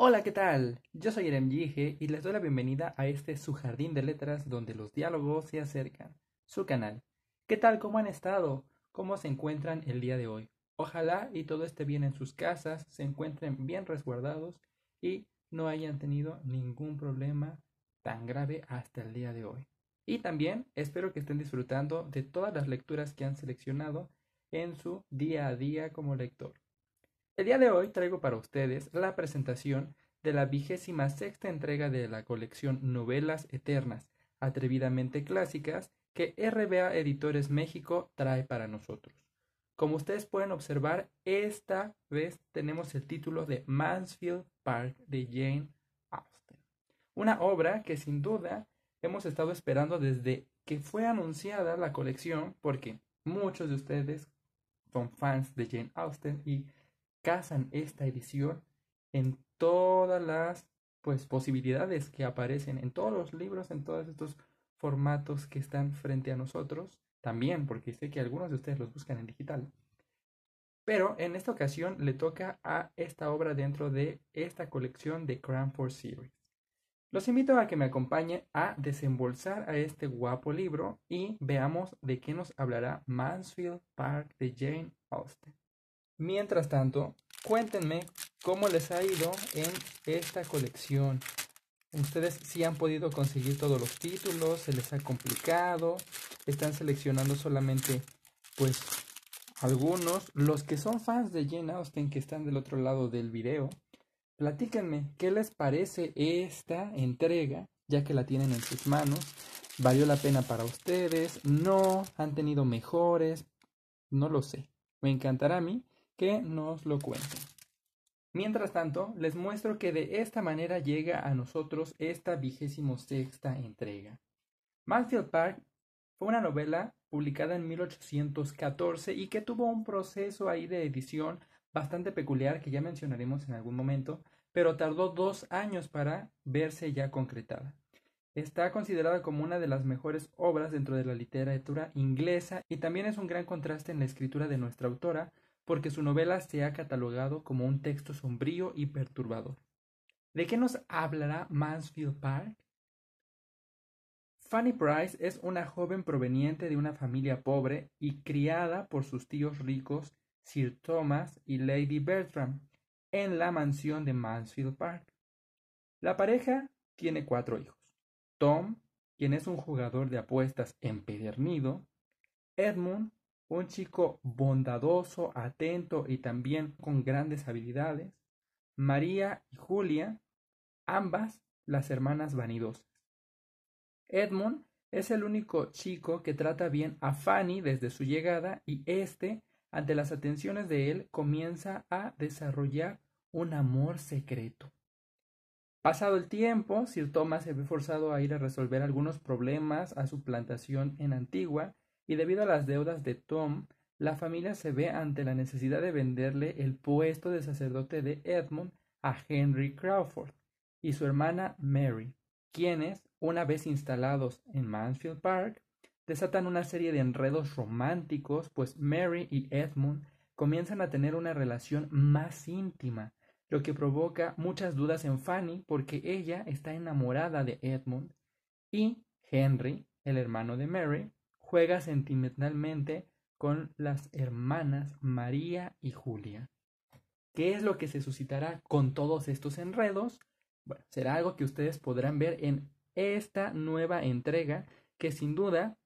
Hola, ¿qué tal? Yo soy Irem Yige y les doy la bienvenida a este su jardín de letras donde los diálogos se acercan, su canal. ¿Qué tal? ¿Cómo han estado? ¿Cómo se encuentran el día de hoy? Ojalá y todo esté bien en sus casas, se encuentren bien resguardados y no hayan tenido ningún problema tan grave hasta el día de hoy. Y también espero que estén disfrutando de todas las lecturas que han seleccionado en su día a día como lector. El día de hoy traigo para ustedes la presentación de la vigésima sexta entrega de la colección Novelas Eternas, atrevidamente clásicas, que RBA Editores México trae para nosotros. Como ustedes pueden observar, esta vez tenemos el título de Mansfield Park de Jane Austen, una obra que sin duda hemos estado esperando desde que fue anunciada la colección, porque muchos de ustedes son fans de Jane Austen y casan esta edición en todas las pues posibilidades que aparecen en todos los libros, en todos estos formatos que están frente a nosotros, también porque sé que algunos de ustedes los buscan en digital. Pero en esta ocasión le toca a esta obra dentro de esta colección de Cranford Series. Los invito a que me acompañe a desembolsar a este guapo libro y veamos de qué nos hablará Mansfield Park de Jane Austen. Mientras tanto, cuéntenme cómo les ha ido en esta colección. Ustedes si sí han podido conseguir todos los títulos, se les ha complicado, están seleccionando solamente pues algunos. Los que son fans de Jane Austen que están del otro lado del video, platíquenme qué les parece esta entrega, ya que la tienen en sus manos. ¿Valió la pena para ustedes? ¿No? ¿Han tenido mejores? No lo sé. Me encantará a mí que nos lo cuenten. Mientras tanto, les muestro que de esta manera llega a nosotros esta vigésimo sexta entrega. Mansfield Park fue una novela publicada en 1814 y que tuvo un proceso ahí de edición bastante peculiar que ya mencionaremos en algún momento, pero tardó dos años para verse ya concretada. Está considerada como una de las mejores obras dentro de la literatura inglesa y también es un gran contraste en la escritura de nuestra autora, porque su novela se ha catalogado como un texto sombrío y perturbador. ¿De qué nos hablará Mansfield Park? Fanny Price es una joven proveniente de una familia pobre y criada por sus tíos ricos Sir Thomas y Lady Bertram en la mansión de Mansfield Park. La pareja tiene cuatro hijos. Tom, quien es un jugador de apuestas empedernido, Edmund, un chico bondadoso, atento y también con grandes habilidades, María y Julia, ambas las hermanas vanidosas. Edmund es el único chico que trata bien a Fanny desde su llegada y éste, ante las atenciones de él, comienza a desarrollar un amor secreto. Pasado el tiempo, Sir Thomas se ve forzado a ir a resolver algunos problemas a su plantación en Antigua y debido a las deudas de Tom, la familia se ve ante la necesidad de venderle el puesto de sacerdote de Edmund a Henry Crawford y su hermana Mary, quienes, una vez instalados en Mansfield Park, desatan una serie de enredos románticos, pues Mary y Edmund comienzan a tener una relación más íntima, lo que provoca muchas dudas en Fanny porque ella está enamorada de Edmund y Henry, el hermano de Mary, juega sentimentalmente con las hermanas María y Julia. ¿Qué es lo que se suscitará con todos estos enredos? Bueno, será algo que ustedes podrán ver en esta nueva entrega que sin duda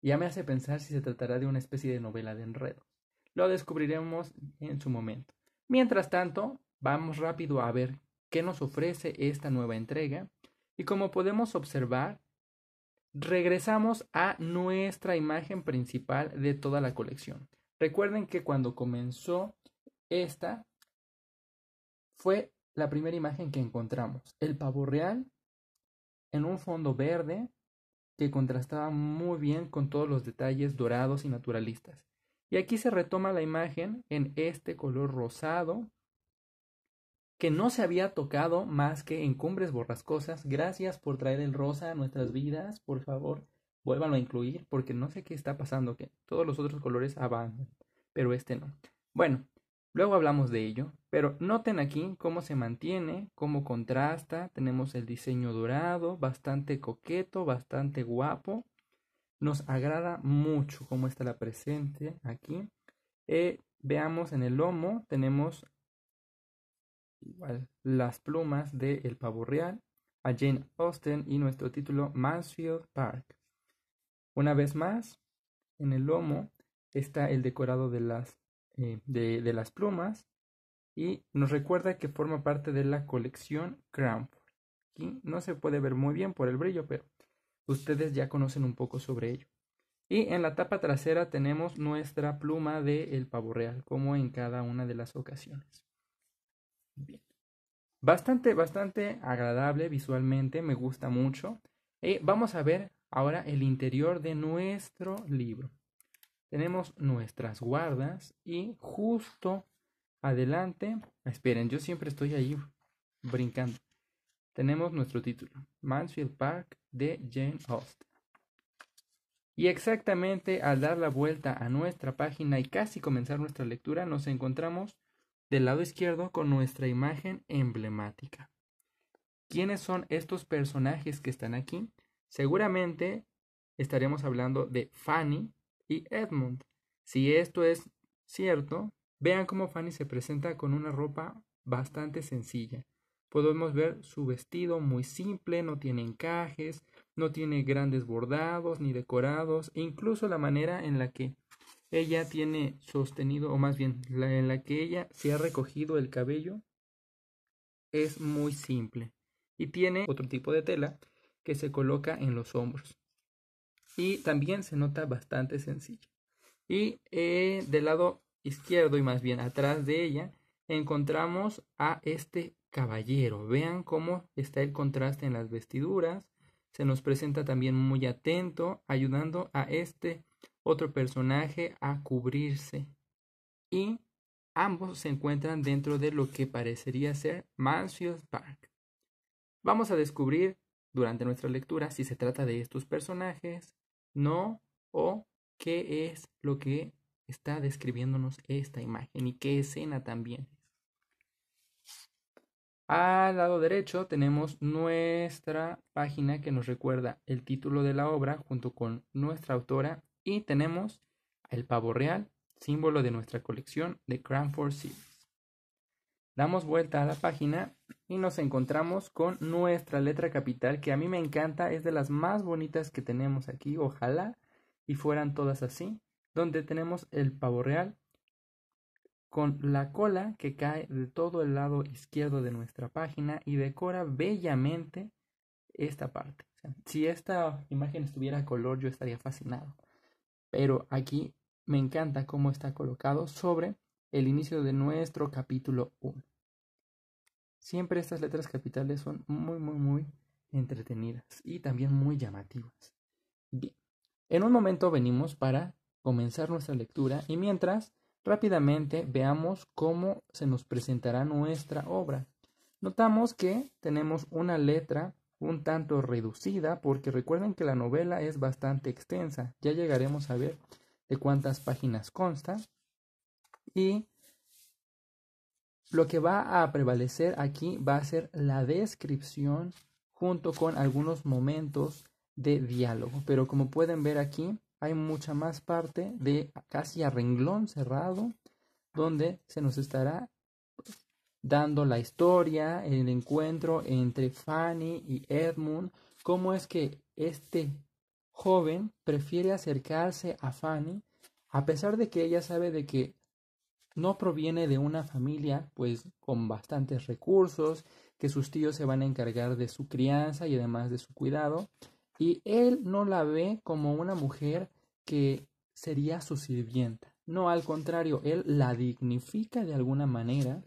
ya me hace pensar si se tratará de una especie de novela de enredos. Lo descubriremos en su momento. Mientras tanto, vamos rápido a ver qué nos ofrece esta nueva entrega y como podemos observar, Regresamos a nuestra imagen principal de toda la colección. Recuerden que cuando comenzó esta fue la primera imagen que encontramos, el pavo real en un fondo verde que contrastaba muy bien con todos los detalles dorados y naturalistas. Y aquí se retoma la imagen en este color rosado que no se había tocado más que en cumbres borrascosas. Gracias por traer el rosa a nuestras vidas, por favor, vuélvanlo a incluir, porque no sé qué está pasando, que todos los otros colores avanzan, pero este no. Bueno, luego hablamos de ello, pero noten aquí cómo se mantiene, cómo contrasta, tenemos el diseño dorado, bastante coqueto, bastante guapo. Nos agrada mucho cómo está la presente aquí. Eh, veamos en el lomo, tenemos igual, Las plumas de El pavo real, a Jane Austen y nuestro título Mansfield Park. Una vez más, en el lomo está el decorado de las, eh, las plumas y nos recuerda que forma parte de la colección Cranford. Aquí no se puede ver muy bien por el brillo, pero ustedes ya conocen un poco sobre ello. Y en la tapa trasera tenemos nuestra pluma de el pavo real, como en cada una de las ocasiones. Bastante, bastante agradable visualmente, me gusta mucho. Y eh, vamos a ver ahora el interior de nuestro libro. Tenemos nuestras guardas y justo adelante, esperen, yo siempre estoy ahí brincando. Tenemos nuestro título, Mansfield Park de Jane Austen. Y exactamente al dar la vuelta a nuestra página y casi comenzar nuestra lectura, nos encontramos del lado izquierdo con nuestra imagen emblemática. ¿Quiénes son estos personajes que están aquí? Seguramente estaremos hablando de Fanny y Edmund. Si esto es cierto, vean cómo Fanny se presenta con una ropa bastante sencilla. Podemos ver su vestido muy simple, no tiene encajes, no tiene grandes bordados ni decorados, incluso la manera en la que ella tiene sostenido, o más bien, en la que ella se ha recogido el cabello es muy simple y tiene otro tipo de tela que se coloca en los hombros. Y también se nota bastante sencillo. Y eh, del lado izquierdo y más bien atrás de ella encontramos a este caballero. Vean cómo está el contraste en las vestiduras. Se nos presenta también muy atento, ayudando a este otro personaje a cubrirse y ambos se encuentran dentro de lo que parecería ser Mansfield Park. Vamos a descubrir durante nuestra lectura si se trata de estos personajes, no o qué es lo que está describiéndonos esta imagen y qué escena también. Al lado derecho tenemos nuestra página que nos recuerda el título de la obra junto con nuestra autora y tenemos el pavo real, símbolo de nuestra colección de Cranford Series. Damos vuelta a la página y nos encontramos con nuestra letra capital que a mí me encanta, es de las más bonitas que tenemos aquí, ojalá y fueran todas así, donde tenemos el pavo real con la cola que cae de todo el lado izquierdo de nuestra página y decora bellamente esta parte. si esta imagen estuviera a color yo estaría fascinado pero aquí me encanta cómo está colocado sobre el inicio de nuestro capítulo 1. Siempre estas letras capitales son muy, muy, muy entretenidas y también muy llamativas. Bien, en un momento venimos para comenzar nuestra lectura y mientras rápidamente veamos cómo se nos presentará nuestra obra. Notamos que tenemos una letra un tanto reducida porque recuerden que la novela es bastante extensa, ya llegaremos a ver de cuántas páginas consta y lo que va a prevalecer aquí va a ser la descripción junto con algunos momentos de diálogo. Pero como pueden ver aquí, hay mucha más parte de casi a renglón cerrado donde se nos estará dando la historia, el encuentro entre Fanny y Edmund, cómo es que este joven prefiere acercarse a Fanny a pesar de que ella sabe de que no proviene de una familia pues con bastantes recursos, que sus tíos se van a encargar de su crianza y además de su cuidado, y él no la ve como una mujer que sería su sirvienta. No, al contrario, él la dignifica de alguna manera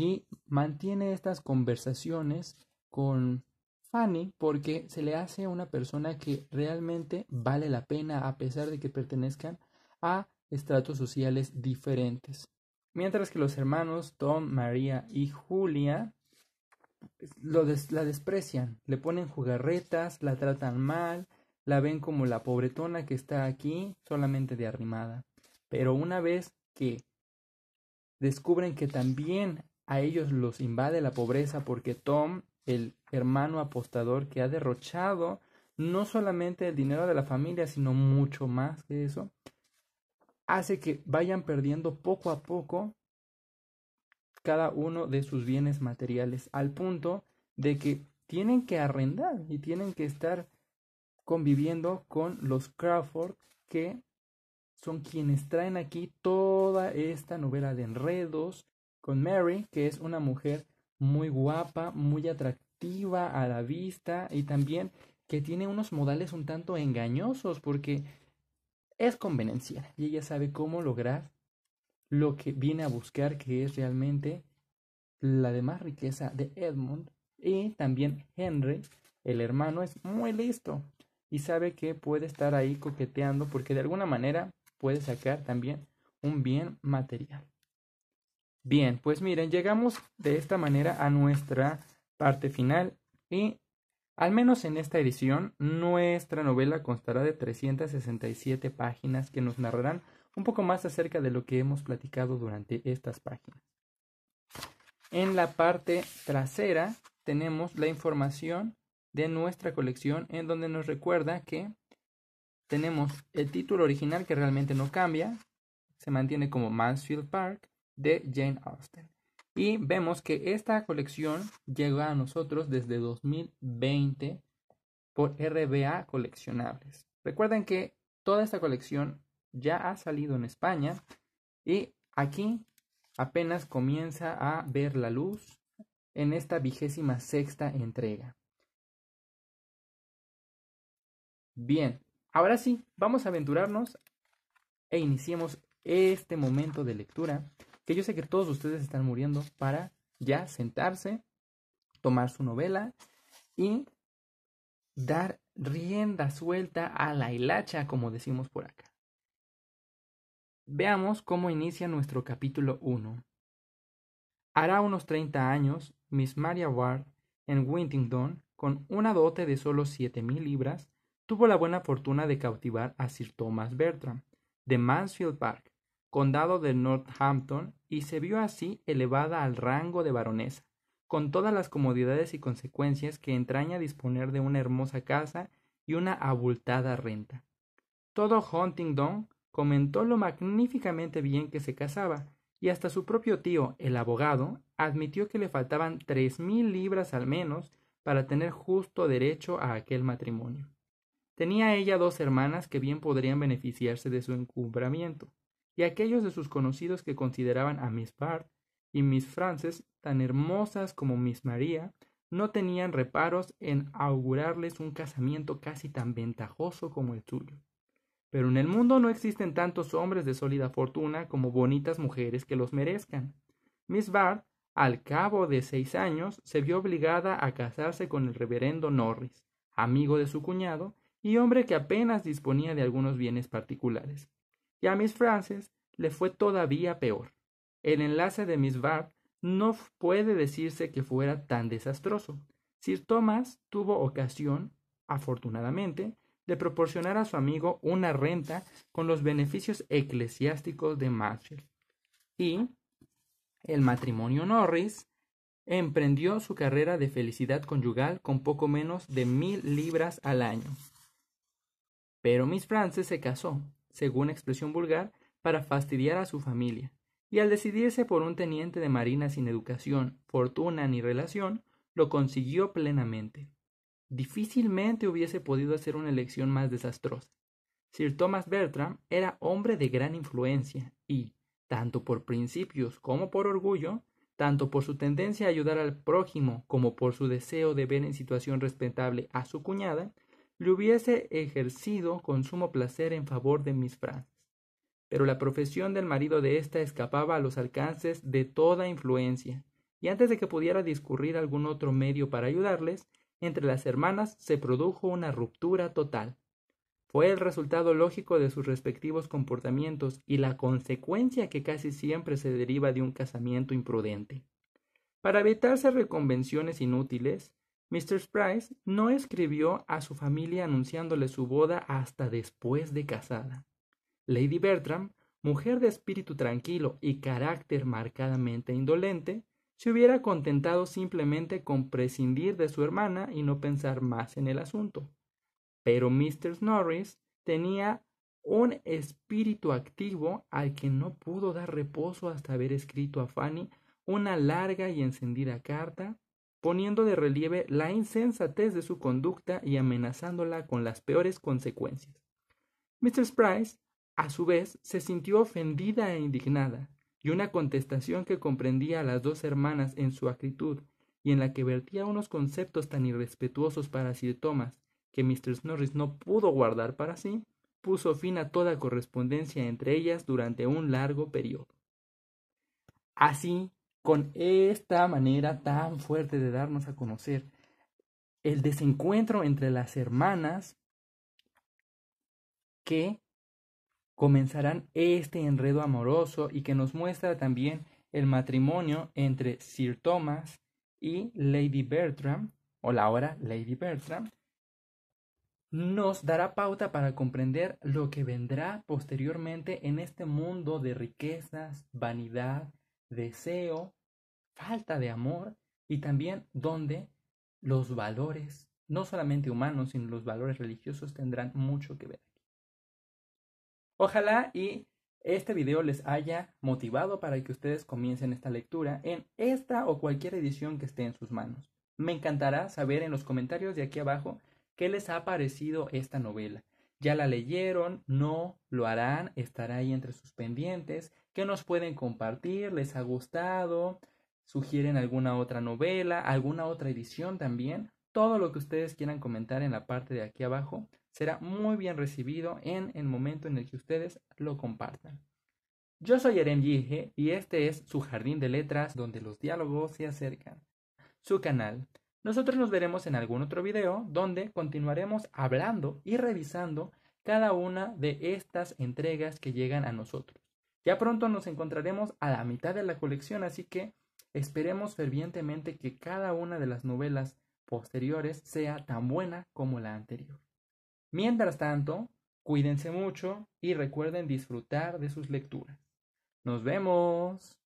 y mantiene estas conversaciones con Fanny porque se le hace a una persona que realmente vale la pena a pesar de que pertenezcan a estratos sociales diferentes. Mientras que los hermanos Tom, María y Julia pues, la desprecian, le ponen jugarretas, la tratan mal, la ven como la pobretona que está aquí solamente de arrimada. Pero una vez que descubren que también a ellos los invade la pobreza porque Tom, el hermano apostador que ha derrochado no solamente el dinero de la familia, sino mucho más que eso, hace que vayan perdiendo poco a poco cada uno de sus bienes materiales, al punto de que tienen que arrendar y tienen que estar conviviendo con los Crawford, que son quienes traen aquí toda esta novela de enredos, con Mary, que es una mujer muy guapa, muy atractiva a la vista y también que tiene unos modales un tanto engañosos porque es convenenciera y ella sabe cómo lograr lo que viene a buscar, que es realmente la demás riqueza de Edmund y también Henry, el hermano, es muy listo y sabe que puede estar ahí coqueteando porque de alguna manera puede sacar también un bien material. Bien, pues miren, llegamos de esta manera a nuestra parte final y al menos en esta edición nuestra novela constará de 367 páginas que nos narrarán un poco más acerca de lo que hemos platicado durante estas páginas. En la parte trasera tenemos la información de nuestra colección en donde nos recuerda que tenemos el título original que realmente no cambia, se mantiene como Mansfield Park, de Jane Austen. Y vemos que esta colección llega a nosotros desde 2020 por RBA Coleccionables. Recuerden que toda esta colección ya ha salido en España y aquí apenas comienza a ver la luz en esta vigésima sexta entrega. Bien, ahora sí, vamos a aventurarnos e iniciemos este momento de lectura que yo sé que todos ustedes están muriendo para ya sentarse, tomar su novela y dar rienda suelta a la hilacha, como decimos por acá. Veamos cómo inicia nuestro capítulo 1. Hará unos 30 años, Miss Maria Ward, en Wintington, con una dote de solo 7000 mil libras, tuvo la buena fortuna de cautivar a Sir Thomas Bertram, de Mansfield Park, condado de Northampton, y se vio así elevada al rango de baronesa, con todas las comodidades y consecuencias que entraña disponer de una hermosa casa y una abultada renta. Todo Huntingdon comentó lo magníficamente bien que se casaba, y hasta su propio tío, el abogado, admitió que le faltaban tres mil libras al menos para tener justo derecho a aquel matrimonio. Tenía ella dos hermanas que bien podrían beneficiarse de su encumbramiento y aquellos de sus conocidos que consideraban a Miss Bart y Miss Frances tan hermosas como Miss María, no tenían reparos en augurarles un casamiento casi tan ventajoso como el suyo. Pero en el mundo no existen tantos hombres de sólida fortuna como bonitas mujeres que los merezcan. Miss Bart, al cabo de seis años, se vio obligada a casarse con el reverendo Norris, amigo de su cuñado y hombre que apenas disponía de algunos bienes particulares y a Miss Frances le fue todavía peor. El enlace de Miss Barb no puede decirse que fuera tan desastroso. Sir Thomas tuvo ocasión, afortunadamente, de proporcionar a su amigo una renta con los beneficios eclesiásticos de Marshall. Y el matrimonio Norris emprendió su carrera de felicidad conyugal con poco menos de mil libras al año. Pero Miss Frances se casó según expresión vulgar, para fastidiar a su familia, y al decidirse por un teniente de marina sin educación, fortuna ni relación, lo consiguió plenamente. Difícilmente hubiese podido hacer una elección más desastrosa. Sir Thomas Bertram era hombre de gran influencia y, tanto por principios como por orgullo, tanto por su tendencia a ayudar al prójimo como por su deseo de ver en situación respetable a su cuñada, le hubiese ejercido con sumo placer en favor de mis frases. Pero la profesión del marido de ésta escapaba a los alcances de toda influencia, y antes de que pudiera discurrir algún otro medio para ayudarles, entre las hermanas se produjo una ruptura total. Fue el resultado lógico de sus respectivos comportamientos y la consecuencia que casi siempre se deriva de un casamiento imprudente. Para evitarse reconvenciones inútiles, Mr. Price no escribió a su familia anunciándole su boda hasta después de casada. Lady Bertram, mujer de espíritu tranquilo y carácter marcadamente indolente, se hubiera contentado simplemente con prescindir de su hermana y no pensar más en el asunto. Pero Mr. Norris tenía un espíritu activo al que no pudo dar reposo hasta haber escrito a Fanny una larga y encendida carta poniendo de relieve la insensatez de su conducta y amenazándola con las peores consecuencias. Mrs. Price, a su vez, se sintió ofendida e indignada, y una contestación que comprendía a las dos hermanas en su actitud y en la que vertía unos conceptos tan irrespetuosos para Sir Thomas que Mr. Norris no pudo guardar para sí, puso fin a toda correspondencia entre ellas durante un largo periodo. Así, con esta manera tan fuerte de darnos a conocer, el desencuentro entre las hermanas que comenzarán este enredo amoroso y que nos muestra también el matrimonio entre Sir Thomas y Lady Bertram, o la hora Lady Bertram, nos dará pauta para comprender lo que vendrá posteriormente en este mundo de riquezas, vanidad deseo, falta de amor y también donde los valores, no solamente humanos, sino los valores religiosos tendrán mucho que ver aquí. Ojalá y este video les haya motivado para que ustedes comiencen esta lectura en esta o cualquier edición que esté en sus manos. Me encantará saber en los comentarios de aquí abajo qué les ha parecido esta novela ya la leyeron, no lo harán, estará ahí entre sus pendientes. ¿Qué nos pueden compartir? ¿Les ha gustado? ¿Sugieren alguna otra novela? ¿Alguna otra edición también? Todo lo que ustedes quieran comentar en la parte de aquí abajo será muy bien recibido en el momento en el que ustedes lo compartan. Yo soy Eren Yige y este es su jardín de letras donde los diálogos se acercan. Su canal. Nosotros nos veremos en algún otro video donde continuaremos hablando y revisando cada una de estas entregas que llegan a nosotros. Ya pronto nos encontraremos a la mitad de la colección, así que esperemos fervientemente que cada una de las novelas posteriores sea tan buena como la anterior. Mientras tanto, cuídense mucho y recuerden disfrutar de sus lecturas. Nos vemos.